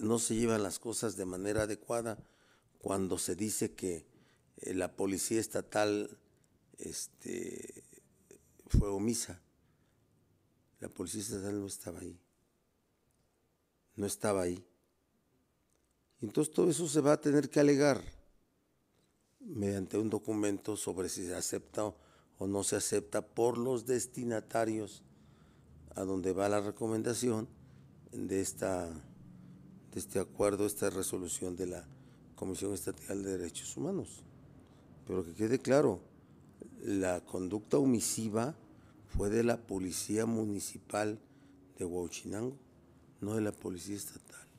no, se llevan las cosas de manera adecuada cuando se dice que eh, la policía estatal este, fue omisa. La policía estatal no estaba ahí. No estaba ahí. Entonces todo eso se va a tener que alegar mediante un documento sobre si se acepta o no se acepta por los destinatarios a donde va la recomendación de esta de este acuerdo, esta resolución de la Comisión Estatal de Derechos Humanos. Pero que quede claro, la conducta omisiva fue de la Policía Municipal de Huachinango, no de la Policía Estatal.